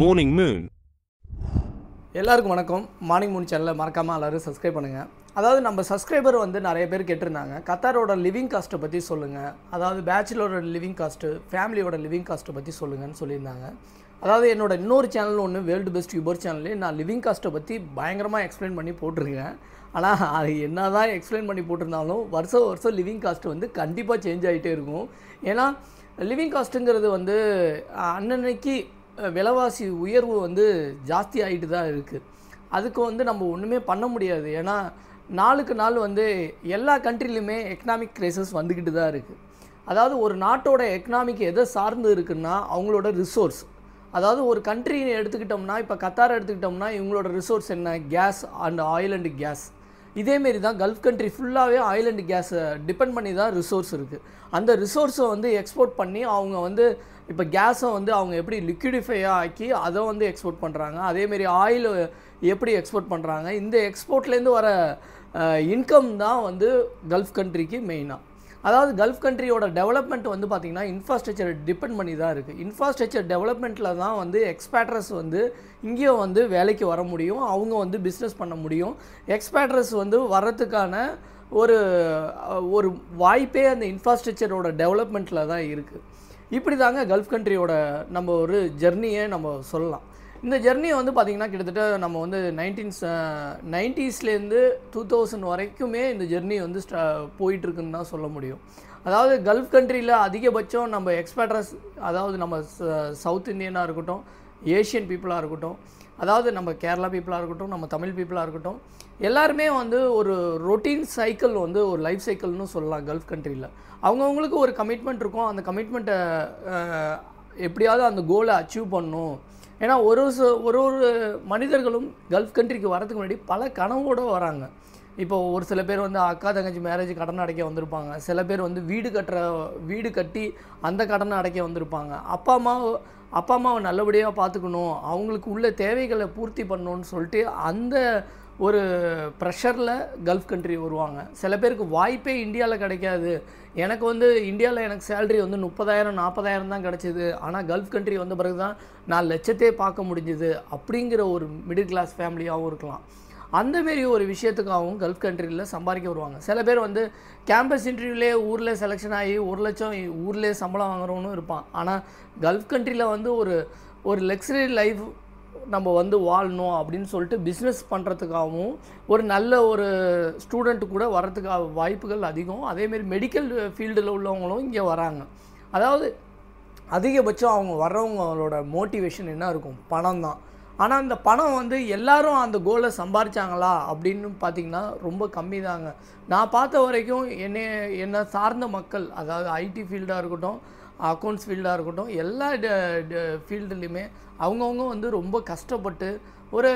morning Moon எல்லாருக்கும் வணக்கம் morning Moon சேனலை மறக்காமல் எல்லோரும் சப்ஸ்கிரைப் பண்ணுங்கள் அதாவது நம்ம சப்ஸ்கிரைபர் வந்து நிறைய பேர் கேட்டிருந்தாங்க கத்தாரோட லிவிங் காஸ்ட்டை பற்றி சொல்லுங்கள் அதாவது பேச்சுலரோட லிவிங் காஸ்ட்டு ஃபேமிலியோட லிவிங் காஸ்ட்டை பற்றி சொல்லுங்கன்னு சொல்லியிருந்தாங்க அதாவது என்னோட இன்னொரு சேனல் ஒன்று வேர்ல்டு பெஸ்ட் யூபர் சேனல்லே நான் லிவிங் காஸ்ட்டை பற்றி பயங்கரமாக எக்ஸ்பிளைன் பண்ணி போட்டிருக்கேன் ஆனால் அது என்ன தான் எக்ஸ்பிளைன் பண்ணி போட்டிருந்தாலும் வருஷம் வருஷம் லிவிங் காஸ்ட் வந்து கண்டிப்பாக சேஞ்ச் ஆகிட்டே இருக்கும் ஏன்னா லிவிங் காஸ்ட்டுங்கிறது வந்து அன்னன்னைக்கு விலைவாசி உயர்வு வந்து ஜாஸ்தி ஆகிட்டு தான் இருக்குது அதுக்கு வந்து நம்ம ஒன்றுமே பண்ண முடியாது ஏன்னா நாளுக்கு நாள் வந்து எல்லா கண்ட்ரிலையுமே எக்கனாமிக் கிரைசஸ் வந்துக்கிட்டு தான் இருக்குது அதாவது ஒரு நாட்டோட எக்கனாமிக் எதை சார்ந்து இருக்குன்னா அவங்களோட ரிசோர்ஸ் அதாவது ஒரு கண்ட்ரி எடுத்துக்கிட்டோம்னா இப்போ கத்தாரை எடுத்துக்கிட்டோம்னா இவங்களோட ரிசோர்ஸ் என்ன gas and oil and gas இதேமாரி தான் கல்ஃப் கண்ட்ரி ஃபுல்லாகவே ஆயில் அண்ட் கேஸை டிபெண்ட் பண்ணி தான் ரிசோர்ஸ் இருக்குது அந்த ரிசோர்ஸை வந்து எக்ஸ்போர்ட் பண்ணி அவங்க வந்து இப்போ கேஸை வந்து அவங்க எப்படி லிக்விடிஃபையாக ஆக்கி அதை வந்து எக்ஸ்போர்ட் பண்ணுறாங்க அதேமாரி ஆயில் எப்படி எக்ஸ்போர்ட் பண்ணுறாங்க இந்த எக்ஸ்போர்ட்லேருந்து வர இன்கம் தான் வந்து கல்ஃப் கண்ட்ரிக்கு மெயினாக அதாவது கல்ஃப் கண்ட்ரியோட டெவலப்மெண்ட் வந்து பார்த்திங்கன்னா இன்ஃப்ராஸ்ட்ரக்சர் டிபெண்ட் பண்ணி தான் இருக்குது இன்ஃப்ராஸ்ட்ரக்சர் டெவலப்மெண்ட்டில் தான் வந்து எக்ஸ்பேட்ரஸ் வந்து இங்கேயும் வந்து வேலைக்கு வர முடியும் அவங்க வந்து பிஸ்னஸ் பண்ண முடியும் எக்ஸ்பேட்ரஸ் வந்து வர்றதுக்கான ஒரு ஒரு வாய்ப்பே அந்த இன்ஃப்ராஸ்ட்ரக்சரோட டெவலப்மெண்ட்டில் தான் இருக்குது இப்படி தாங்க கல்ஃப் கண்ட்ரியோட நம்ம ஒரு ஜெர்னியை நம்ம சொல்லலாம் இந்த ஜெர்னியை வந்து பார்த்திங்கன்னா கிட்டத்தட்ட நம்ம வந்து நைன்டீன்ஸ் நைன்ட்டீஸ்லேருந்து டூ தௌசண்ட் வரைக்குமே இந்த ஜெர்னி வந்து ஸ்டா போயிட்டுருக்குன்னு தான் சொல்ல முடியும் அதாவது கல்ஃப் கண்ட்ரியில் அதிகபட்சம் நம்ம எக்ஸ்பேட்ரஸ் அதாவது நம்ம சவுத் இந்தியனாக இருக்கட்டும் ஏஷியன் பீப்புளாக இருக்கட்டும் அதாவது நம்ம கேரளா பீப்புளாக இருக்கட்டும் நம்ம தமிழ் பீப்புளாக இருக்கட்டும் எல்லாருமே வந்து ஒரு ரொட்டீன் சைக்கிள் வந்து ஒரு லைஃப் சைக்கிள்னு சொல்லலாம் கல்ஃப் கண்ட்ரியில் அவங்கவுங்களுக்கு ஒரு கமிட்மெண்ட் இருக்கும் அந்த கமிட்மெண்ட்டை எப்படியாவது அந்த கோலை அச்சீவ் பண்ணணும் ஏன்னா ஒரு ஒரு ஒரு மனிதர்களும் கல்ஃப் கண்ட்ரிக்கு வரதுக்கு முன்னாடி பல கனவோடு வராங்க இப்போ ஒரு சில பேர் வந்து அக்கா தங்கச்சி மேரேஜ் கடன் அடைக்க வந்திருப்பாங்க சில பேர் வந்து வீடு கட்டுற வீடு கட்டி அந்த கடனை அடைக்க வந்திருப்பாங்க அப்பா அம்மா அப்பா அம்மாவை நல்லபடியாக பார்த்துக்கணும் அவங்களுக்கு உள்ள தேவைகளை பூர்த்தி பண்ணணும்னு சொல்லிட்டு அந்த ஒரு ப்ரெஷரில் கல்ஃப் கண்ட்ரி வருவாங்க சில பேருக்கு வாய்ப்பே இந்தியாவில் கிடைக்காது எனக்கு வந்து இந்தியாவில் எனக்கு சேல்ரி வந்து முப்பதாயிரம் நாற்பதாயிரம் தான் கிடச்சிது ஆனால் கல்ஃப் கண்ட்ரி வந்த பிறகு தான் நான் லட்சத்தையே பார்க்க முடிஞ்சுது அப்படிங்கிற ஒரு மிடில் கிளாஸ் ஃபேமிலியாகவும் இருக்கலாம் அந்தமாரி ஒரு விஷயத்துக்காகவும் கல்ஃப் கண்ட்ரியில் சம்பாதிக்க வருவாங்க சில பேர் வந்து கேம்பஸ் இன்டர்வியூலே ஊரில் செலெக்ஷன் ஆகி ஒரு லட்சம் ஊர்லேயே சம்பளம் வாங்குறவனும் இருப்பான் ஆனால் கல்ஃப் கண்ட்ரியில் வந்து ஒரு ஒரு லக்ஸரி லைஃப் நம்ம வந்து வாழணும் அப்படின்னு சொல்லிட்டு பிஸ்னஸ் பண்ணுறதுக்காகவும் ஒரு நல்ல ஒரு ஸ்டூடெண்ட் கூட வரத்துக்காக வாய்ப்புகள் அதிகம் அதேமாரி மெடிக்கல் ஃபீல்டில் உள்ளவங்களும் இங்கே வராங்க அதாவது அதிகபட்சம் அவங்க வர்றவங்களோட மோட்டிவேஷன் என்ன இருக்கும் பணம் தான் ஆனால் அந்த பணம் வந்து எல்லாரும் அந்த கோலை சம்பாரிச்சாங்களா அப்படின்னு பார்த்திங்கன்னா ரொம்ப கம்மி தாங்க நான் பார்த்த வரைக்கும் என்னை என்னை சார்ந்த மக்கள் அதாவது ஐடி ஃபீல்டாக இருக்கட்டும் அக்கௌண்ட்ஸ் ஃபீல்டாக இருக்கட்டும் எல்லா ஃபீல்டுலேயுமே அவங்கவுங்க வந்து ரொம்ப கஷ்டப்பட்டு ஒரு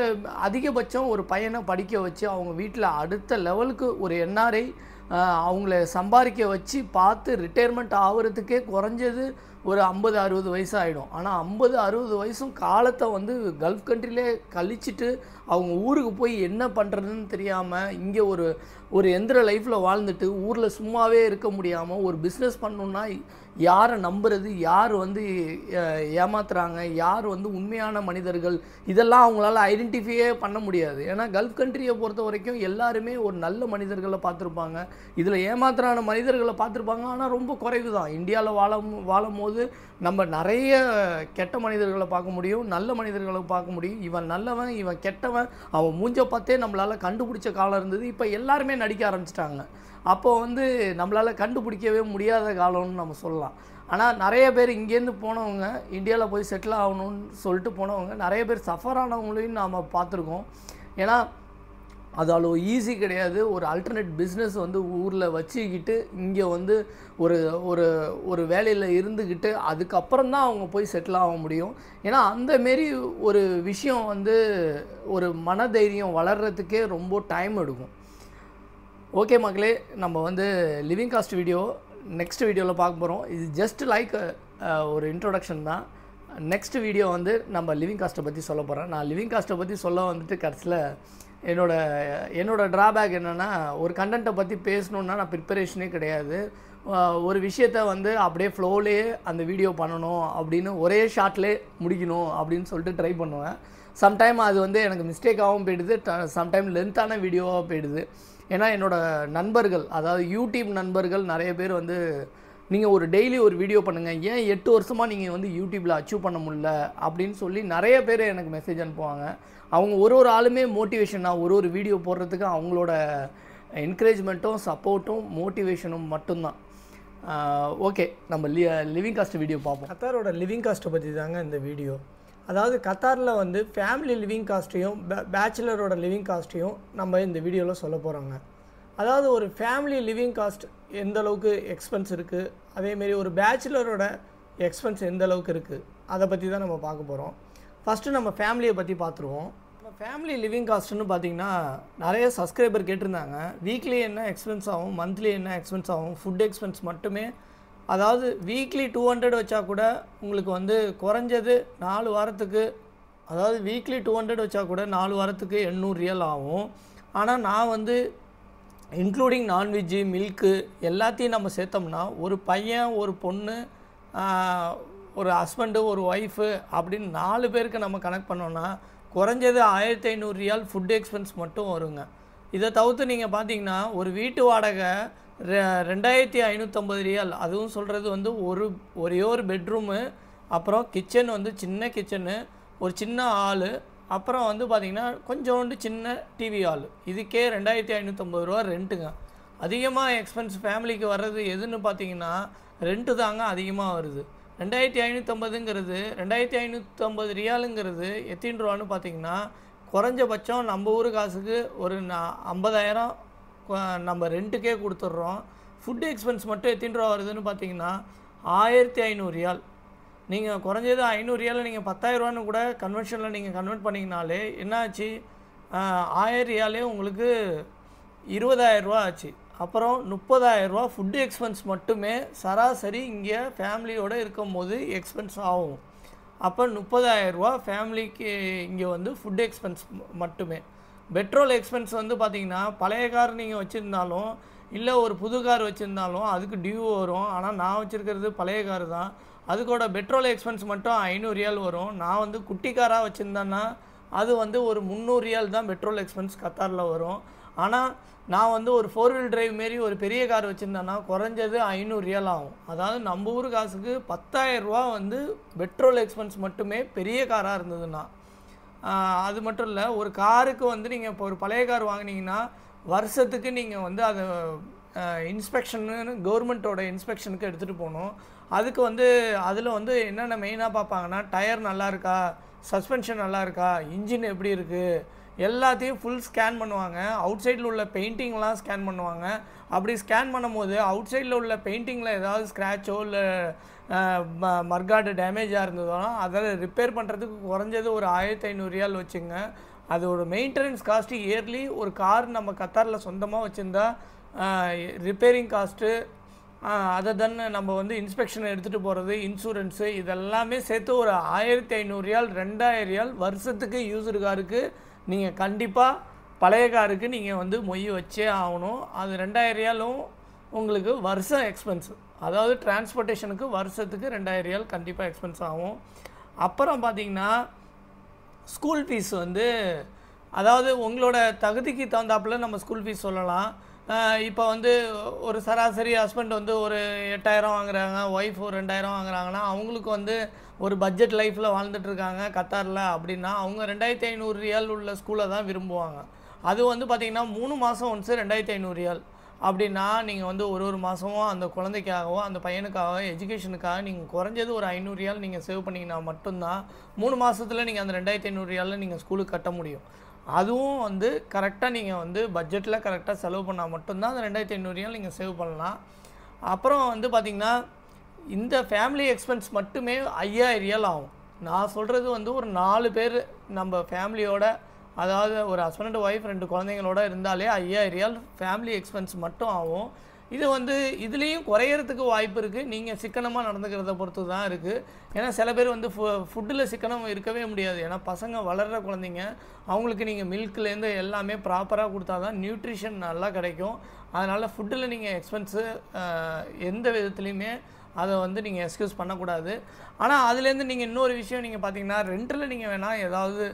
அதிகபட்சம் ஒரு பையனை படிக்க வச்சு அவங்க வீட்டில் அடுத்த லெவலுக்கு ஒரு என்ஆர்ஐ அவங்கள சம்பாதிக்க வச்சு பார்த்து ரிட்டையர்மெண்ட் ஆகிறதுக்கே குறைஞ்சது ஒரு ஐம்பது அறுபது வயசு ஆகிடும் ஆனால் ஐம்பது அறுபது வயசும் காலத்தை வந்து கல்ஃப் கண்ட்ரிலே கழிச்சிட்டு அவங்க ஊருக்கு போய் என்ன பண்ணுறதுன்னு தெரியாமல் இங்கே ஒரு ஒரு எந்திர லைஃப்பில் வாழ்ந்துட்டு ஊரில் சும்மாவே இருக்க முடியாமல் ஒரு பிஸ்னஸ் பண்ணணுன்னா யாரை நம்புறது யார் வந்து ஏமாத்துறாங்க யார் வந்து உண்மையான மனிதர்கள் இதெல்லாம் அவங்களால ஐடென்டிஃபையே பண்ண முடியாது ஏன்னா கல்ஃப் கண்ட்ரியை பொறுத்த வரைக்கும் எல்லாருமே ஒரு நல்ல மனிதர்களை பார்த்துருப்பாங்க இதில் ஏமாத்துறான மனிதர்களை பார்த்துருப்பாங்க ஆனால் ரொம்ப குறைவு தான் இந்தியாவில் வாழ வாழும் போது நம்ம நிறைய கெட்ட மனிதர்களை பார்க்க முடியும் நல்ல மனிதர்களை பார்க்க முடியும் இவன் நல்லவன் இவன் கெட்டவன் அவன் மூஞ்ச பார்த்தே நம்மளால் கண்டுபிடிச்ச காலம் இருந்தது இப்போ எல்லாருமே நடிக்க ஆரம்பிச்சிட்டாங்க அப்போது வந்து நம்மளால் கண்டுபிடிக்கவே முடியாத காலம்னு நம்ம சொல்லலாம் ஆனால் நிறைய பேர் இங்கேருந்து போனவங்க இந்தியாவில் போய் செட்டில் ஆகணும்னு சொல்லிட்டு போனவங்க நிறைய பேர் சஃபர் ஆனவங்களையும் நாம் பார்த்துருக்கோம் ஏன்னா அது அவ்வளோ ஈஸி கிடையாது ஒரு அல்டர்னேட் பிஸ்னஸ் வந்து ஊரில் வச்சுக்கிட்டு இங்கே வந்து ஒரு ஒரு ஒரு வேலையில் இருந்துக்கிட்டு அதுக்கப்புறம் தான் அவங்க போய் செட்டில் ஆக முடியும் ஏன்னா அந்தமாரி ஒரு விஷயம் வந்து ஒரு மனதைரியம் வளர்கிறதுக்கே ரொம்ப டைம் எடுக்கும் ஓகே மக்களே நம்ம வந்து லிவிங் காஸ்ட் வீடியோ நெக்ஸ்ட் வீடியோவில் பார்க்க போகிறோம் இது ஜஸ்ட் லைக் ஒரு இன்ட்ரொடக்ஷன் தான் நெக்ஸ்ட் வீடியோ வந்து நம்ம லிவிங் காஸ்ட்டை பற்றி சொல்ல போகிறேன் நான் லிவிங் காஸ்ட்டை பற்றி சொல்ல வந்துட்டு கடைசியில் என்னோட என்னோடய ட்ராபேக் என்னென்னா ஒரு கண்டென்ட்டை பற்றி பேசணுன்னா நான் ப்ரிப்பரேஷனே கிடையாது ஒரு விஷயத்த வந்து அப்படியே ஃப்ளோலேயே அந்த வீடியோ பண்ணணும் அப்படின்னு ஒரே ஷார்ட்லே முடிக்கணும் அப்படின்னு சொல்லிட்டு ட்ரை பண்ணுவேன் சம்டைம் அது வந்து எனக்கு மிஸ்டேக்காகவும் போயிடுது சம்டைம் லென்த்தான வீடியோவாக போயிடுது ஏன்னா என்னோடய நண்பர்கள் அதாவது யூடியூப் நண்பர்கள் நிறைய பேர் வந்து நீங்கள் ஒரு டெய்லி ஒரு வீடியோ பண்ணுங்கள் ஏன் எட்டு வருஷமாக நீங்கள் வந்து யூடியூப்பில் அச்சீவ் பண்ண முடில அப்படின்னு சொல்லி நிறைய பேர் எனக்கு மெசேஜ் அனுப்புவாங்க அவங்க ஒரு ஒரு ஆளுமே மோட்டிவேஷனாக ஒரு ஒரு வீடியோ போடுறதுக்கு அவங்களோட என்கரேஜ்மெண்ட்டும் சப்போர்ட்டும் மோட்டிவேஷனும் மட்டும்தான் ஓகே நம்ம லி லிவிங் காஸ்ட் வீடியோ பார்ப்போம் கத்தாரோட லிவிங் காஸ்ட்டை பற்றி தாங்க இந்த வீடியோ அதாவது கத்தாரில் வந்து ஃபேமிலி லிவிங் காஸ்ட்டையும் பேச்சுலரோட லிவிங் காஸ்ட்டையும் நம்ம இந்த வீடியோவில் சொல்ல போகிறோங்க அதாவது ஒரு ஃபேமிலி லிவிங் காஸ்ட் எந்த அளவுக்கு எக்ஸ்பென்ஸ் இருக்குது அதேமாரி ஒரு பேச்சுலரோட எக்ஸ்பென்ஸ் எந்த அளவுக்கு இருக்குது அதை பற்றி தான் நம்ம பார்க்க போகிறோம் ஃபஸ்ட்டு நம்ம ஃபேமிலியை பற்றி பார்த்துருவோம் இப்போ ஃபேமிலி லிவிங் காஸ்ட்னு பார்த்தீங்கன்னா நிறைய சப்ஸ்கிரைபர் கேட்டிருந்தாங்க வீக்லி என்ன எக்ஸ்பென்ஸ் ஆகும் மந்த்லி என்ன எக்ஸ்பென்ஸ் ஆகும் ஃபுட் எக்ஸ்பென்ஸ் மட்டுமே அதாவது வீக்லி டூ ஹண்ட்ரட் வச்சா கூட உங்களுக்கு வந்து குறைஞ்சது நாலு வாரத்துக்கு அதாவது வீக்லி டூ ஹண்ட்ரட் வச்சா கூட நாலு வாரத்துக்கு எண்ணூறு ரியல் ஆகும் ஆனால் நான் வந்து இன்க்ளூடிங் நான்வெஜ்ஜு மில்க்கு எல்லாத்தையும் நம்ம சேர்த்தோம்னா ஒரு பையன் ஒரு பொண்ணு ஒரு ஹஸ்பண்டு ஒரு ஒய்ஃபு அப்படின்னு நாலு பேருக்கு நம்ம கனெக்ட் பண்ணோன்னா குறைஞ்சது ஆயிரத்தி ஐநூறு ரியால் ஃபுட் எக்ஸ்பென்ஸ் மட்டும் வருங்க இதை தவிர்த்து நீங்கள் பார்த்தீங்கன்னா ஒரு வீட்டு வாடகை ரெண்டாயிரத்தி ஐநூற்றம்பது ரியால் அதுவும் சொல்கிறது வந்து ஒரு ஒரே ஒரு பெட்ரூமு அப்புறம் கிச்சன் வந்து சின்ன கிச்சனு ஒரு சின்ன ஆள் அப்புறம் வந்து பார்த்திங்கன்னா கொஞ்சோண்டு சின்ன டிவி ஆள் இதுக்கே ரெண்டாயிரத்தி ஐநூற்றம்பது ரூபா ரெண்ட்டுங்க அதிகமாக எக்ஸ்பென்ஸ் ஃபேமிலிக்கு வர்றது எதுன்னு பார்த்தீங்கன்னா ரெண்ட்டு தாங்க அதிகமாக வருது ரெண்டாயிரத்தி ஐநூற்றம்பதுங்கிறது ரெண்டாயிரத்தி ஐநூற்றம்பது ரியாலுங்கிறது எத்தின் ரூபான்னு பார்த்தீங்கன்னா குறைஞ்சபட்சம் நம்ம ஊர் காசுக்கு ஒரு ஐம்பதாயிரம் நம்ம ரெண்ட்டுக்கே கொடுத்துட்றோம் ஃபுட்டு எக்ஸ்பென்ஸ் மட்டும் எத்தனை ரூபா வருதுன்னு பார்த்தீங்கன்னா ஆயிரத்தி ஐநூறுரியால் நீங்கள் குறைஞ்சது ஐநூறுரியால் நீங்கள் பத்தாயிரரூவான்னு கூட கன்வென்ஷனில் நீங்கள் கன்வெர்ட் பண்ணிங்கனாலே என்னாச்சு ஆயிரரியாலே உங்களுக்கு இருபதாயிரரூவா ஆச்சு அப்புறம் முப்பதாயிரரூவா ஃபுட்டு எக்ஸ்பென்ஸ் மட்டுமே சராசரி இங்கே ஃபேமிலியோடு இருக்கும் போது எக்ஸ்பென்ஸ் ஆகும் அப்போ முப்பதாயிரரூவா ஃபேமிலிக்கு இங்கே வந்து ஃபுட் எக்ஸ்பென்ஸ் மட்டுமே பெட்ரோல் எக்ஸ்பென்ஸ் வந்து பார்த்திங்கன்னா பழைய கார் நீங்கள் வச்சுருந்தாலும் இல்லை ஒரு புது கார் வச்சுருந்தாலும் அதுக்கு டியூ வரும் ஆனால் நான் வச்சுருக்கிறது பழைய கார் தான் அதுக்கோட பெட்ரோல் எக்ஸ்பென்ஸ் மட்டும் ஐநூறு ரியால் வரும் நான் வந்து குட்டி காராக வச்சுருந்தேன்னா அது வந்து ஒரு முந்நூறு ரியால் தான் பெட்ரோல் எக்ஸ்பென்ஸ் கத்தாரில் வரும் ஆனால் நான் வந்து ஒரு ஃபோர் வீல் டிரைவ் மாரி ஒரு பெரிய கார் வச்சுருந்தேன்னா குறைஞ்சது ஐநூறு ரியல் ஆகும் அதாவது நம்ம ஊர் காசுக்கு பத்தாயிரரூபா வந்து பெட்ரோல் எக்ஸ்பென்ஸ் மட்டுமே பெரிய காராக இருந்ததுன்னா அது மட்டும் இல்லை ஒரு காருக்கு வந்து நீங்கள் இப்போ ஒரு பழைய கார் வாங்கினீங்கன்னா வருஷத்துக்கு நீங்கள் வந்து அதை இன்ஸ்பெக்ஷனு கவர்மெண்ட்டோட இன்ஸ்பெக்ஷனுக்கு எடுத்துகிட்டு போகணும் அதுக்கு வந்து அதில் வந்து என்னென்ன மெயினாக பார்ப்பாங்கன்னா டயர் நல்லா இருக்கா சஸ்பென்ஷன் நல்லா இருக்கா இன்ஜின் எப்படி இருக்குது எல்லாத்தையும் ஃபுல் ஸ்கேன் பண்ணுவாங்க அவுட் சைடில் உள்ள பெயிண்டிங்லாம் ஸ்கேன் பண்ணுவாங்க அப்படி ஸ்கேன் பண்ணும்போது அவுட் சைடில் உள்ள பெயிண்டிங்கில் ஏதாவது ஸ்க்ராச்சோ இல்லை மர்காடு டேமேஜாக இருந்ததோ அதை ரிப்பேர் பண்ணுறதுக்கு குறைஞ்சது ஒரு ஆயிரத்தி ஐநூறு ரியால் வச்சுங்க அது ஒரு மெயின்டெனன்ஸ் காஸ்ட்டு இயர்லி ஒரு கார் நம்ம கத்தாரில் சொந்தமாக வச்சுருந்தா ரிப்பேரிங் காஸ்ட்டு அதை தானே நம்ம வந்து இன்ஸ்பெக்ஷன் எடுத்துகிட்டு போகிறது இன்சூரன்ஸு இதெல்லாமே சேர்த்து ஒரு ஆயிரத்தி ஐநூறு ஐநூறுரியால் ரெண்டாயிரம் ரியால் வருஷத்துக்கு யூஸ் காருக்கு நீங்கள் கண்டிப்பாக பழைய காருக்கு நீங்கள் வந்து மொய் வச்சே ஆகணும் அது ரெண்டாயிரம் உங்களுக்கு வருஷம் எக்ஸ்பென்ஸு அதாவது டிரான்ஸ்போர்ட்டேஷனுக்கு வருஷத்துக்கு ரெண்டாயிரம் ரூபாய் கண்டிப்பாக எக்ஸ்பென்ஸ் ஆகும் அப்புறம் பார்த்திங்கன்னா ஸ்கூல் ஃபீஸ் வந்து அதாவது உங்களோட தகுதிக்கு தகுந்தாப்பில் நம்ம ஸ்கூல் ஃபீஸ் சொல்லலாம் இப்போ வந்து ஒரு சராசரி ஹஸ்பண்ட் வந்து ஒரு எட்டாயிரம் வாங்குறாங்க ஒய்ஃப் ஒரு ரெண்டாயிரம் வாங்குறாங்கன்னா அவங்களுக்கு வந்து ஒரு பட்ஜெட் லைஃப்பில் வாழ்ந்துட்டுருக்காங்க கத்தாரில் அப்படின்னா அவங்க ரெண்டாயிரத்தி ஐநூறு ரியால் உள்ள ஸ்கூலை தான் விரும்புவாங்க அது வந்து பார்த்திங்கன்னா மூணு மாதம் ஒன்ஸ் ரெண்டாயிரத்தி ஐநூறு ரியால் அப்படின்னா நீங்கள் வந்து ஒரு ஒரு மாதமும் அந்த குழந்தைக்காகவோ அந்த பையனுக்காகவோ எஜுகேஷனுக்காக நீங்கள் குறைஞ்சது ஒரு ஐநூறு ரியால் நீங்கள் சேவ் பண்ணிங்கன்னா மட்டும்தான் மூணு மாதத்தில் நீங்கள் அந்த ரெண்டாயிரத்தி ஐநூறு ரியாலில் நீங்கள் ஸ்கூலுக்கு கட்ட முடியும் அதுவும் வந்து கரெக்டாக நீங்கள் வந்து பட்ஜெட்டில் கரெக்டாக செலவு பண்ணால் மட்டும்தான் அந்த ரெண்டாயிரத்தி ஐநூறுரூவா நீங்கள் சேவ் பண்ணலாம் அப்புறம் வந்து பார்த்திங்கன்னா இந்த ஃபேமிலி எக்ஸ்பென்ஸ் மட்டுமே ஐயாயிரம் ஆகும் நான் சொல்கிறது வந்து ஒரு நாலு பேர் நம்ம ஃபேமிலியோட அதாவது ஒரு ஹஸ்பண்ட் ஒய்ஃப் ரெண்டு குழந்தைங்களோட இருந்தாலே ஐயாயிரம் ஃபேமிலி எக்ஸ்பென்ஸ் மட்டும் ஆகும் இது வந்து இதுலேயும் குறையிறதுக்கு வாய்ப்பு இருக்குது நீங்கள் சிக்கனமாக நடந்துக்கிறத பொறுத்து தான் இருக்குது ஏன்னா சில பேர் வந்து ஃபு ஃபுட்டில் சிக்கனம் இருக்கவே முடியாது ஏன்னா பசங்க வளர்கிற குழந்தைங்க அவங்களுக்கு நீங்கள் மில்க்லேருந்து எல்லாமே ப்ராப்பராக கொடுத்தா தான் நியூட்ரிஷன் நல்லா கிடைக்கும் அதனால் ஃபுட்டில் நீங்கள் எக்ஸ்பென்ஸு எந்த விதத்துலேயுமே அதை வந்து நீங்கள் எக்ஸ்கியூஸ் பண்ணக்கூடாது ஆனால் அதுலேருந்து நீங்கள் இன்னொரு விஷயம் நீங்கள் பார்த்தீங்கன்னா ரெண்டில் நீங்கள் வேணால் ஏதாவது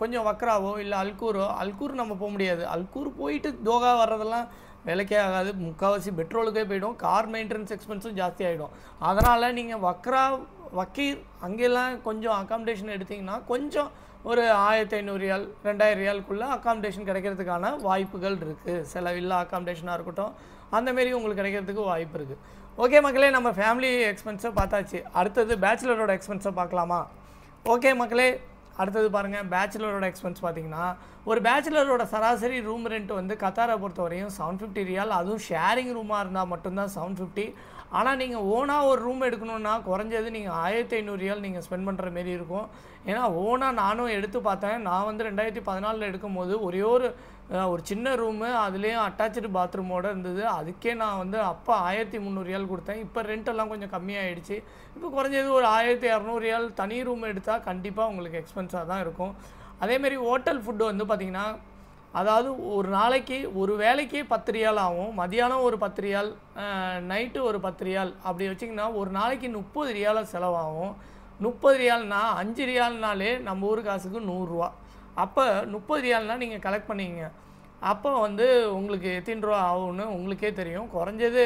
கொஞ்சம் வக்ராவோ இல்லை அல்கூரோ அல்கூர் நம்ம போக முடியாது அல்கூர் போயிட்டு தோகா வர்றதெல்லாம் வேலைக்கே ஆகாது முக்கால்வாசி பெட்ரோலுக்கே போயிடும் கார் மெயின்டெனன்ஸ் எக்ஸ்பென்ஸும் ஜாஸ்தி ஆகிடும் அதனால் நீங்கள் வக்ரா வக்கீல் அங்கெல்லாம் கொஞ்சம் அக்காமடேஷன் எடுத்திங்கன்னா கொஞ்சம் ஒரு ஆயிரத்தி ஐநூறு ரியால் ரெண்டாயிரம் ரியாலுக்குள்ளே அக்காமடேஷன் கிடைக்கிறதுக்கான வாய்ப்புகள் இருக்குது சில செலவில்லா அக்காமடேஷனாக இருக்கட்டும் அந்தமாரி உங்களுக்கு கிடைக்கிறதுக்கு வாய்ப்பு இருக்குது ஓகே மக்களே நம்ம ஃபேமிலி எக்ஸ்பென்ஸை பார்த்தாச்சு அடுத்தது பேச்சுலரோட எக்ஸ்பென்ஸை பார்க்கலாமா ஓகே மக்களே அடுத்தது பாருங்கள் பேச்சுலரோட எக்ஸ்பென்ஸ் பார்த்தீங்கன்னா ஒரு பேச்சுலரோட சராசரி ரூம் ரெண்ட் வந்து கத்தாரை பொறுத்த வரையும் செவன் ஃபிஃப்டி ரியால் அதுவும் ஷேரிங் ரூமாக இருந்தால் மட்டும்தான் செவன் ஃபிஃப்டி ஆனால் நீங்கள் ஓனாக ஒரு ரூம் எடுக்கணுன்னா குறைஞ்சது நீங்கள் ஆயிரத்தி ஐநூறு ரியால் நீங்கள் ஸ்பெண்ட் பண்ணுற மாரி இருக்கும் ஏன்னா ஓனாக நானும் எடுத்து பார்த்தேன் நான் வந்து ரெண்டாயிரத்தி பதினாலில் எடுக்கும்போது ஒரே ஒரு ஒரு சின்ன ரூமு அதுலேயும் அட்டாச்சு பாத்ரூமோடு இருந்தது அதுக்கே நான் வந்து அப்போ ஆயிரத்தி முந்நூறு ரியால் கொடுத்தேன் இப்போ ரெண்டெல்லாம் கொஞ்சம் கம்மியாகிடுச்சு இப்போ குறைஞ்சது ஒரு ஆயிரத்தி இரநூறு ரியால் தனி ரூம் எடுத்தால் கண்டிப்பாக உங்களுக்கு எக்ஸ்பென்ஸாக தான் இருக்கும் அதேமாரி ஹோட்டல் ஃபுட்டு வந்து பார்த்திங்கன்னா அதாவது ஒரு நாளைக்கு ஒரு வேலைக்கே பத்து ரியால் ஆகும் மதியானம் ஒரு பத்து ரியால் நைட்டு ஒரு பத்து ரியால் அப்படி வச்சிங்கன்னா ஒரு நாளைக்கு முப்பது ரியாலாக செலவாகும் முப்பது ரியால்னால் அஞ்சு ரியால்னாலே நம்ம ஊர் காசுக்கு நூறுரூவா அப்போ முப்பது ரியால்னால் நீங்கள் கலெக்ட் பண்ணிங்க அப்போ வந்து உங்களுக்கு எத்தனை ரூபா ஆகும்னு உங்களுக்கே தெரியும் குறைஞ்சது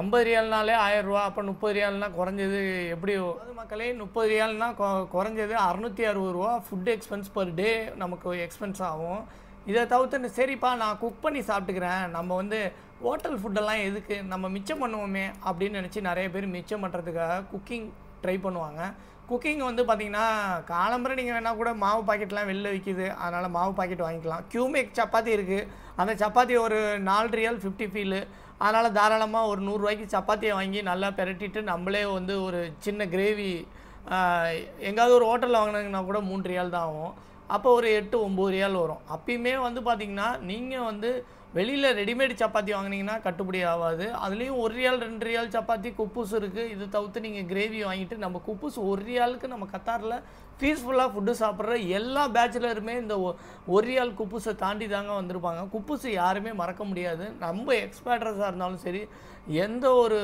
ஐம்பது ரியால்னாலே ஆயிரரூவா அப்போ முப்பது ரியால்னால் குறைஞ்சது எப்படி அது மக்களே முப்பது ரியால்னால் குறைஞ்சது அறநூற்றி அறுபது ரூபா ஃபுட் எக்ஸ்பென்ஸ் பர் டே நமக்கு எக்ஸ்பென்ஸ் ஆகும் இதை தவிர்த்து சரிப்பா நான் குக் பண்ணி சாப்பிட்டுக்கிறேன் நம்ம வந்து ஹோட்டல் ஃபுட்டெல்லாம் எதுக்கு நம்ம மிச்சம் பண்ணுவோமே அப்படின்னு நினச்சி நிறைய பேர் மிச்சம் பண்ணுறதுக்காக குக்கிங் ட்ரை பண்ணுவாங்க குக்கிங் வந்து பார்த்திங்கன்னா காலம்பரை நீங்கள் வேணால் கூட மாவு பாக்கெட்லாம் வெளில விற்கிது அதனால் மாவு பாக்கெட் வாங்கிக்கலாம் க்யூமேக் சப்பாத்தி இருக்குது அந்த சப்பாத்தி ஒரு நாலு ரியல் ஃபிஃப்டி ஃபீலு அதனால் தாராளமாக ஒரு நூறுரூவாய்க்கு சப்பாத்தியை வாங்கி நல்லா பெரட்டிட்டு நம்மளே வந்து ஒரு சின்ன கிரேவி எங்காவது ஒரு ஹோட்டலில் வாங்கினீங்கன்னா கூட மூன்று ரியால் தான் ஆகும் அப்போ ஒரு எட்டு ஒம்பது ரியால் வரும் அப்பயுமே வந்து பார்த்திங்கன்னா நீங்கள் வந்து வெளியில் ரெடிமேட் சப்பாத்தி வாங்கினீங்கன்னா கட்டுப்படி ஆகாது அதுலேயும் ஒரு ரியால் ரெண்டு ரியால் சப்பாத்தி குப்புஸ் இருக்குது இது தவிர்த்து நீங்கள் கிரேவி வாங்கிட்டு நம்ம குப்பூஸ் ஒரு ரியாலுக்கு நம்ம கத்தாரில் பீஸ்ஃபுல்லாக ஃபுட்டு சாப்பிட்ற எல்லா பேச்சுலருமே இந்த ஒரு ரியால் குப்புஸை தாண்டி தாங்க வந்திருப்பாங்க குப்பூஸை யாருமே மறக்க முடியாது நம்ம எக்ஸ்பேட்ரஸாக இருந்தாலும் சரி எந்த ஒரு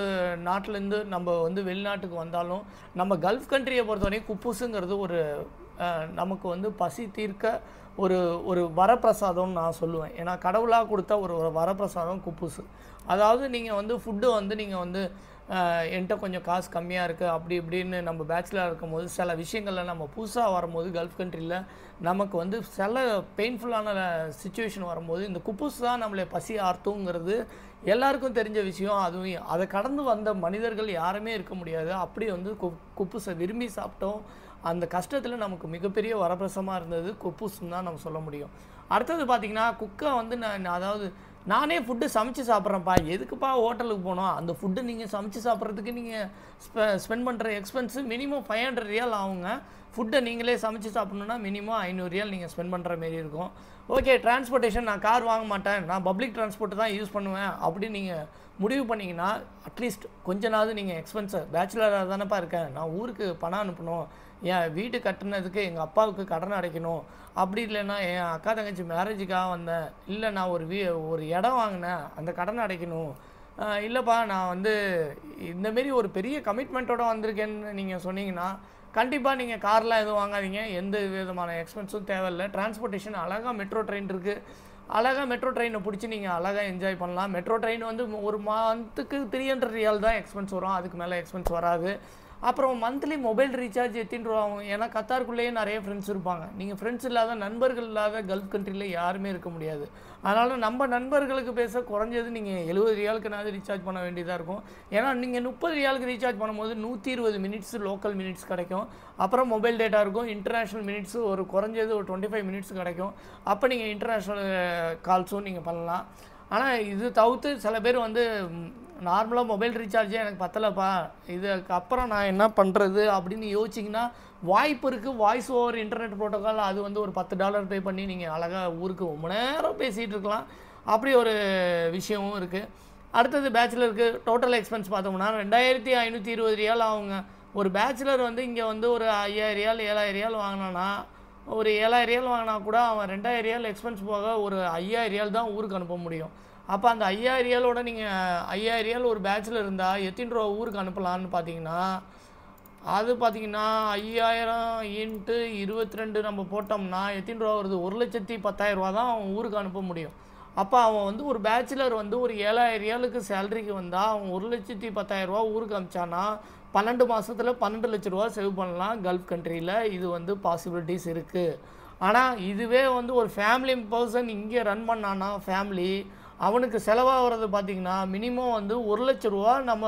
நாட்டிலேருந்து நம்ம வந்து வெளிநாட்டுக்கு வந்தாலும் நம்ம கல்ஃப் கண்ட்ரியை பொறுத்தவரைக்கும் குப்புஸுங்கிறது ஒரு நமக்கு வந்து பசி தீர்க்க ஒரு ஒரு வரப்பிரசாதம்னு நான் சொல்லுவேன் ஏன்னா கடவுளாக கொடுத்த ஒரு ஒரு வரப்பிரசாதம் குப்புசு அதாவது நீங்கள் வந்து ஃபுட்டு வந்து நீங்கள் வந்து என்கிட்ட கொஞ்சம் காசு கம்மியாக இருக்குது அப்படி இப்படின்னு நம்ம பேச்சுலராக இருக்கும்போது சில விஷயங்களில் நம்ம புதுசாக வரும்போது கல்ஃப் கண்ட்ரியில் நமக்கு வந்து சில பெயின்ஃபுல்லான சுச்சுவேஷன் வரும்போது இந்த குப்புசு தான் நம்மளை பசி ஆர்த்துங்கிறது எல்லாருக்கும் தெரிஞ்ச விஷயம் அதுவும் அதை கடந்து வந்த மனிதர்கள் யாருமே இருக்க முடியாது அப்படி வந்து கு குப்புஸை விரும்பி சாப்பிட்டோம் அந்த கஷ்டத்தில் நமக்கு மிகப்பெரிய வரப்பிரசமாக இருந்தது கொப்பூசம் தான் நம்ம சொல்ல முடியும் அடுத்தது பார்த்திங்கன்னா குக்கை வந்து நான் அதாவது நானே ஃபுட்டு சமைச்சு சாப்பிட்றேன்ப்பா எதுக்குப்பா ஹோட்டலுக்கு போனோம் அந்த ஃபுட்டு நீங்கள் சமைச்சு சாப்பிட்றதுக்கு நீங்கள் ஸ்பெ ஸ்பெண்ட் பண்ணுற எக்ஸ்பென்ஸு மினிமம் ஃபைவ் ஹண்ட்ரட் ரியல் ஆகுங்க ஃபுட்டை நீங்களே சமைச்சு சாப்பிட்ணுன்னா மினிமம் ஐநூறு ரியல் நீங்கள் ஸ்பெண்ட் பண்ணுற மாரி இருக்கும் ஓகே டிரான்ஸ்போர்ட்டேஷன் நான் கார் வாங்க மாட்டேன் நான் பப்ளிக் ட்ரான்ஸ்போர்ட் தான் யூஸ் பண்ணுவேன் அப்படின்னு நீங்கள் முடிவு பண்ணிங்கன்னா அட்லீஸ்ட் கொஞ்ச நாள் நீங்கள் எக்ஸ்பென்ஸை பேச்சுலராக தானேப்பா இருக்கேன் நான் ஊருக்கு பணம் அனுப்பணும் என் வீடு கட்டினதுக்கு எங்கள் அப்பாவுக்கு கடன் அடைக்கணும் அப்படி இல்லைன்னா என் அக்கா தங்கச்சி மேரேஜுக்காக வந்தேன் இல்லை நான் ஒரு வீ ஒரு இடம் வாங்கினேன் அந்த கடன் அடைக்கணும் இல்லைப்பா நான் வந்து இந்தமாரி ஒரு பெரிய கமிட்மெண்ட்டோடு வந்திருக்கேன்னு நீங்கள் சொன்னீங்கன்னா கண்டிப்பாக நீங்கள் கார்லாம் எதுவும் வாங்காதீங்க எந்த விதமான எக்ஸ்பென்ஸும் தேவையில்லை டிரான்ஸ்போர்ட்டேஷன் அழகாக மெட்ரோ ட்ரெயின் இருக்குது அழகாக மெட்ரோ ட்ரெயினை பிடிச்சி நீங்கள் அழகாக என்ஜாய் பண்ணலாம் மெட்ரோ ட்ரெயின் வந்து ஒரு மந்த்துக்கு த்ரீ ஹண்ட்ரட் ரியால் தான் எக்ஸ்பென்ஸ் வரும் அதுக்கு மேலே எக்ஸ்பென்ஸ் வராது அப்புறம் மந்த்லி மொபைல் ரீசார்ஜ் எத்தின்னு ரூபா ஆகும் ஏன்னா கத்தாருக்குள்ளேயே நிறைய ஃப்ரெண்ட்ஸ் இருப்பாங்க நீங்கள் ஃப்ரெண்ட்ஸ் இல்லாத நண்பர்கள் இல்லாத கல்ஃப் கண்ட்ரியில் யாருமே இருக்க முடியாது அதனால் நம்ம நண்பர்களுக்கு பேச குறைஞ்சது நீங்கள் எழுபது ரியாலுக்குனாவது ரீசார்ஜ் பண்ண வேண்டியதாக இருக்கும் ஏன்னா நீங்கள் முப்பது ரியாலுக்கு ரீசார்ஜ் பண்ணும்போது நூற்றி இருபது மினிட்ஸ் லோக்கல் மினிட்ஸ் கிடைக்கும் அப்புறம் மொபைல் டேட்டா இருக்கும் இன்டர்நேஷ்னல் மினிட்ஸு ஒரு குறைஞ்சது ஒரு டுவெண்ட்டி ஃபைவ் மினிட்ஸ் கிடைக்கும் அப்போ நீங்கள் இன்டர்நேஷ்னல் கால்ஸும் eh, நீங்கள் பண்ணலாம் ஆனால் இது தவிர்த்து சில பேர் வந்து நார்மலாக மொபைல் ரீசார்ஜே எனக்கு பத்தலைப்பா இதுக்கு அப்புறம் நான் என்ன பண்ணுறது அப்படின்னு யோசிச்சிங்கன்னா வாய்ப்பு இருக்குது வாய்ஸ் ஓவர் இன்டர்நெட் ப்ரோட்டோக்கால் அது வந்து ஒரு பத்து டாலர் பே பண்ணி நீங்கள் அழகாக ஊருக்கு ரொம்ப நேரம் பேசிகிட்டு இருக்கலாம் அப்படி ஒரு விஷயமும் இருக்குது அடுத்தது பேச்சுலருக்கு டோட்டல் எக்ஸ்பென்ஸ் பார்த்தோம்னா ரெண்டாயிரத்தி ஐநூற்றி இருபது ரியால் அவங்க ஒரு பேச்சுலர் வந்து இங்கே வந்து ஒரு ஐயாயிரம் ரியால் ஏழாயிரம் ரியால் வாங்கினான்னா ஒரு ஏழாயிரம் ரியால் வாங்கினா கூட அவன் ரெண்டாயிரம் ரியால் எக்ஸ்பென்ஸ் போக ஒரு ஐயாயிரம் ரியால் தான் ஊருக்கு அனுப்ப முடியும் அப்போ அந்த ஐயாயிரியாலோட நீங்கள் ஐயாயிரியால் ஒரு பேட்சில் இருந்தால் எத்தனை ரூபா ஊருக்கு அனுப்பலான்னு பார்த்தீங்கன்னா அது பார்த்தீங்கன்னா ஐயாயிரம் இன்ட்டு இருபத்தி ரெண்டு நம்ம போட்டோம்னா எத்தனை ரூபா வருது ஒரு லட்சத்தி பத்தாயிரம் தான் அவன் ஊருக்கு அனுப்ப முடியும் அப்போ அவன் வந்து ஒரு பேச்சுலர் வந்து ஒரு ஏழாயிரம் ரியாலுக்கு சேலரிக்கு வந்தால் அவன் ஒரு லட்சத்தி பத்தாயிரரூபா ஊருக்கு அனுப்பிச்சான்னா பன்னெண்டு மாதத்தில் பன்னெண்டு லட்ச ரூபா சேவ் பண்ணலாம் கல்ஃப் கண்ட்ரியில் இது வந்து பாசிபிலிட்டிஸ் இருக்குது ஆனால் இதுவே வந்து ஒரு ஃபேமிலி பர்சன் இங்கே ரன் பண்ணானா ஃபேமிலி அவனுக்கு செலவாகிறது பார்த்திங்கன்னா மினிமம் வந்து ஒரு லட்ச ரூபா நம்ம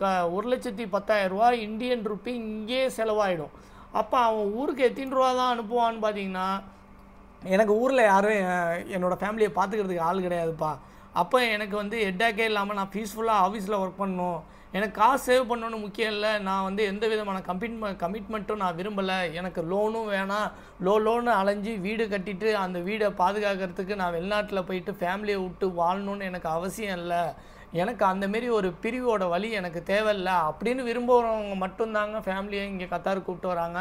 க ஒரு லட்சத்தி பத்தாயிரரூபா இந்தியன் ருப்பி இங்கேயே செலவாயிடும் அப்போ அவன் ஊருக்கு எத்தின் ரூபா தான் அனுப்புவான்னு பார்த்தீங்கன்னா எனக்கு ஊரில் யாரும் என்னோடய ஃபேமிலியை பார்த்துக்கிறதுக்கு ஆள் கிடையாதுப்பா அப்போ எனக்கு வந்து ஹெட்டாக்கே இல்லாமல் நான் பீஸ்ஃபுல்லாக ஆஃபீஸில் ஒர்க் பண்ணணும் எனக்கு காசு சேவ் பண்ணணும்னு முக்கியம் இல்லை நான் வந்து எந்த விதமான கமிட்மெண்ட் கமிட்மெண்ட்டும் நான் விரும்பலை எனக்கு லோனும் வேணாம் லோ லோனு அலைஞ்சு வீடு கட்டிட்டு அந்த வீடை பாதுகாக்கிறதுக்கு நான் வெளிநாட்டில் போயிட்டு ஃபேமிலியை விட்டு வாழணும்னு எனக்கு அவசியம் இல்லை எனக்கு அந்தமாரி ஒரு பிரிவோட வழி எனக்கு தேவையில்ல அப்படின்னு விரும்புகிறவங்க மட்டும்தாங்க ஃபேமிலியை இங்கே கத்தார் கூப்பிட்டு வராங்க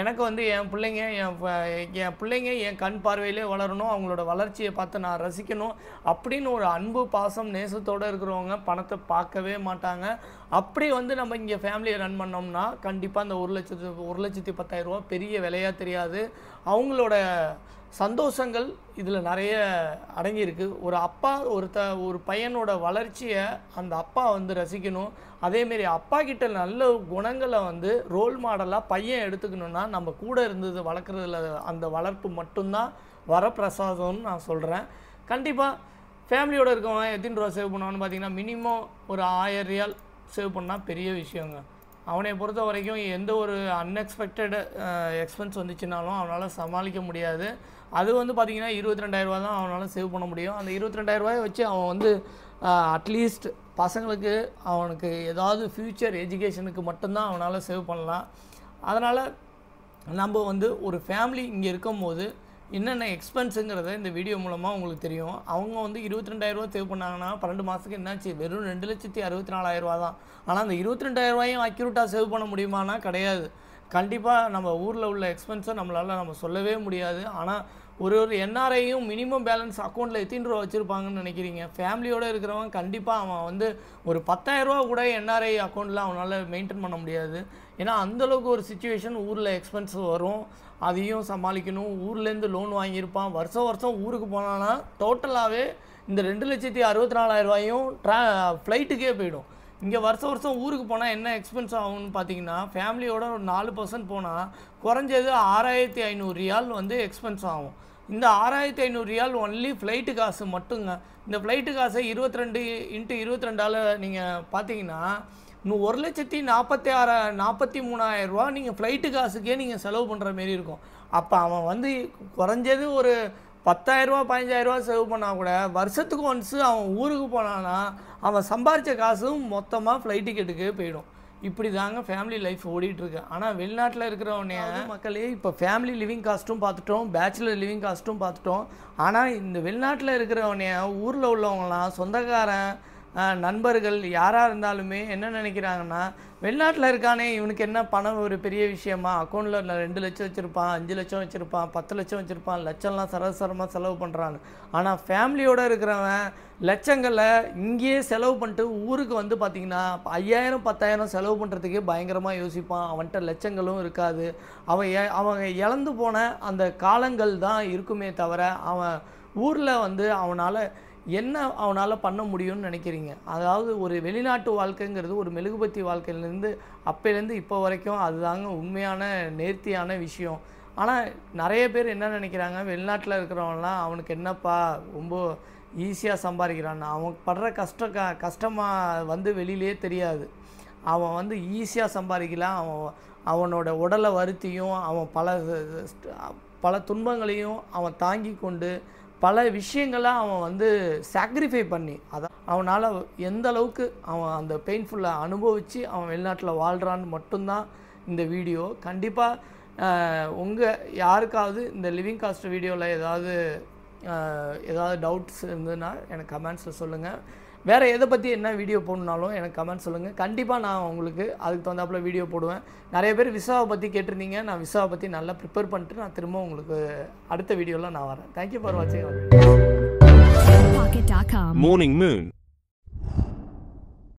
எனக்கு வந்து என் பிள்ளைங்க என் என் பிள்ளைங்க என் கண் பார்வையிலே வளரணும் அவங்களோட வளர்ச்சியை பார்த்து நான் ரசிக்கணும் அப்படின்னு ஒரு அன்பு பாசம் நேசத்தோடு இருக்கிறவங்க பணத்தை பார்க்கவே மாட்டாங்க அப்படி வந்து நம்ம இங்கே ஃபேமிலியை ரன் பண்ணோம்னா கண்டிப்பாக அந்த ஒரு லட்சத்து ஒரு லட்சத்தி பத்தாயிரரூபா பெரிய விலையாக தெரியாது அவங்களோட சந்தோஷங்கள் இதில் நிறைய அடங்கியிருக்கு ஒரு அப்பா ஒருத்த ஒரு பையனோட வளர்ச்சியை அந்த அப்பா வந்து ரசிக்கணும் அதேமாரி அப்பா கிட்ட நல்ல குணங்களை வந்து ரோல் மாடலாக பையன் எடுத்துக்கணுன்னா நம்ம கூட இருந்தது வளர்க்குறதுல அந்த வளர்ப்பு மட்டும்தான் வரப்பிரசாதம்னு நான் சொல்கிறேன் கண்டிப்பாக ஃபேமிலியோடு இருக்கவங்க எத்தனை ரூபா சேவ் பண்ணுவான்னு பார்த்தீங்கன்னா மினிமம் ஒரு ஆயிரம் ரியால் சேவ் பண்ணால் பெரிய விஷயங்க அவனை பொறுத்த வரைக்கும் எந்த ஒரு அன்எக்ஸ்பெக்டடு எக்ஸ்பென்ஸ் வந்துச்சுனாலும் அவனால் சமாளிக்க முடியாது அது வந்து பார்த்திங்கன்னா இருபத்தி ரெண்டாயிரரூவா தான் அவனால் சேவ் பண்ண முடியும் அந்த இருபத்தி ரெண்டாயிரரூவாயை வச்சு அவன் வந்து அட்லீஸ்ட் பசங்களுக்கு அவனுக்கு ஏதாவது ஃப்யூச்சர் எஜுகேஷனுக்கு மட்டும்தான் அவனால் சேவ் பண்ணலாம் அதனால் நம்ம வந்து ஒரு ஃபேமிலி இங்கே இருக்கும்போது என்னென்ன எக்ஸ்பென்ஸுங்கிறத இந்த வீடியோ மூலமாக உங்களுக்கு தெரியும் அவங்க வந்து இருபத்தி ரெண்டாயிரரூவா சேவ் பண்ணாங்கன்னா பன்னெண்டு மாதத்துக்கு என்னாச்சு வெறும் ரெண்டு லட்சத்தி அறுபத்தி நாலாயிரரூவா தான் ஆனால் அந்த இருபத்தி ரெண்டாயிரரூவாயும் அக்யூரேட்டாக சேவ் பண்ண முடியுமானா கிடையாது கண்டிப்பாக நம்ம ஊரில் உள்ள எக்ஸ்பென்ஸை நம்மளால் நம்ம சொல்லவே முடியாது ஆனால் ஒரு ஒரு என்ஆர்ஐயும் மினிமம் பேலன்ஸ் அக்கௌண்ட்டில் எத்தனை ரூபா வச்சுருப்பாங்கன்னு நினைக்கிறீங்க ஃபேமிலியோடு இருக்கிறவன் கண்டிப்பாக அவன் வந்து ஒரு பத்தாயிரரூவா கூட என்ஆர்ஐ அக்கௌண்ட்டில் அவனால் மெயின்டைன் பண்ண முடியாது ஏன்னா அந்தளவுக்கு ஒரு சுச்சுவேஷன் ஊரில் எக்ஸ்பென்ஸ் வரும் அதையும் சமாளிக்கணும் ஊர்லேருந்து லோன் வாங்கியிருப்பான் வருஷம் வருஷம் ஊருக்கு போனான்னா டோட்டலாகவே இந்த ரெண்டு லட்சத்தி அறுபத்தி ரூபாயும் ட்ரா ஃப்ளைட்டுக்கே போயிடும் இங்கே வருஷம் வருஷம் ஊருக்கு போனால் என்ன எக்ஸ்பென்ஸ் ஆகும்னு பார்த்தீங்கன்னா ஃபேமிலியோட ஒரு நாலு பர்சன்ட் போனால் குறைஞ்சது ஆறாயிரத்தி ஐநூறு ரியால் வந்து எக்ஸ்பென்ஸ் ஆகும் இந்த ஆறாயிரத்தி ஐநூறு ரியால் ஒன்லி ஃப்ளைட்டு காசு மட்டுங்க இந்த ஃப்ளைட்டு காசை இருபத்தி ரெண்டு இன்ட்டு இருபத்தி ரெண்டால் நீங்கள் பார்த்தீங்கன்னா இன்னும் ஒரு லட்சத்தி நாற்பத்தி ஆறு நாற்பத்தி மூணாயிரரூவா நீங்கள் ஃப்ளைட்டு காசுக்கே நீங்கள் செலவு பண்ணுற மாரி இருக்கும் அப்போ அவன் வந்து குறைஞ்சது ஒரு பத்தாயிரரூவா பதினஞ்சாயிரரூவா செலவு பண்ணால் கூட வருஷத்துக்கு ஒன்ஸு அவன் ஊருக்கு போனான்னா அவன் சம்பாரித்த காசும் மொத்தமாக ஃப்ளைட் டிக்கெட்டுக்கு போயிடும் இப்படி தாங்க ஃபேமிலி லைஃப் இருக்கு ஆனால் வெளிநாட்டில் இருக்கிறவனே மக்களே இப்போ ஃபேமிலி லிவிங் காஸ்ட்டும் பார்த்துட்டோம் பேச்சுலர் லிவிங் காஸ்ட்டும் பார்த்துட்டோம் ஆனால் இந்த வெளிநாட்டில் இருக்கிறவனே ஊரில் உள்ளவங்களாம் சொந்தக்காரன் நண்பர்கள் யாராக இருந்தாலுமே என்ன நினைக்கிறாங்கன்னா வெளிநாட்டில் இருக்கானே இவனுக்கு என்ன பணம் ஒரு பெரிய விஷயமா அக்கௌண்ட்டில் ரெண்டு லட்சம் வச்சுருப்பான் அஞ்சு லட்சம் வச்சுருப்பான் பத்து லட்சம் வச்சுருப்பான் லட்சம்லாம் சரசரமாக செலவு பண்ணுறாங்க ஆனால் ஃபேமிலியோடு இருக்கிறவன் லட்சங்களை இங்கேயே செலவு பண்ணிட்டு ஊருக்கு வந்து பார்த்திங்கன்னா ஐயாயிரம் பத்தாயிரம் செலவு பண்ணுறதுக்கே பயங்கரமாக யோசிப்பான் அவன்கிட்ட லட்சங்களும் இருக்காது அவன் அவங்க இழந்து போன அந்த காலங்கள் தான் இருக்குமே தவிர அவன் ஊரில் வந்து அவனால் என்ன அவனால் பண்ண முடியும்னு நினைக்கிறீங்க அதாவது ஒரு வெளிநாட்டு வாழ்க்கைங்கிறது ஒரு மெழுகுபத்தி வாழ்க்கையிலேருந்து அப்போலேருந்து இப்போ வரைக்கும் அதுதாங்க உண்மையான நேர்த்தியான விஷயம் ஆனால் நிறைய பேர் என்ன நினைக்கிறாங்க வெளிநாட்டில் இருக்கிறவங்களாம் அவனுக்கு என்னப்பா ரொம்ப ஈஸியாக சம்பாதிக்கிறான் அவன் படுற கஷ்ட க கஷ்டமாக வந்து வெளியிலே தெரியாது அவன் வந்து ஈஸியாக சம்பாதிக்கலாம் அவன் அவனோட உடலை வருத்தியும் அவன் பல பல துன்பங்களையும் அவன் தாங்கி கொண்டு பல விஷயங்களை அவன் வந்து சாக்ரிஃபை பண்ணி அதான் அவனால் எந்த அளவுக்கு அவன் அந்த பெயின்ஃபுல்லை அனுபவித்து அவன் வெளிநாட்டில் வாழ்கிறான்னு மட்டும்தான் இந்த வீடியோ கண்டிப்பாக உங்கள் யாருக்காவது இந்த லிவிங் காஸ்ட் வீடியோவில் ஏதாவது ஏதாவது டவுட்ஸ் இருந்ததுன்னா எனக்கு கமெண்ட்ஸில் சொல்லுங்கள் வேறு எதை பற்றி என்ன வீடியோ போடணுனாலும் எனக்கு கமெண்ட் சொல்லுங்கள் கண்டிப்பாக நான் உங்களுக்கு அதுக்கு தகுந்தாப்பில் வீடியோ போடுவேன் நிறைய பேர் விசாவை பற்றி கேட்டிருந்தீங்க நான் விசாவை பற்றி நல்லா ப்ரிப்பேர் பண்ணிட்டு நான் திரும்ப உங்களுக்கு அடுத்த வீடியோவில் நான் வரேன் தேங்க்யூ ஃபார் வாட்சிங் Morning Moon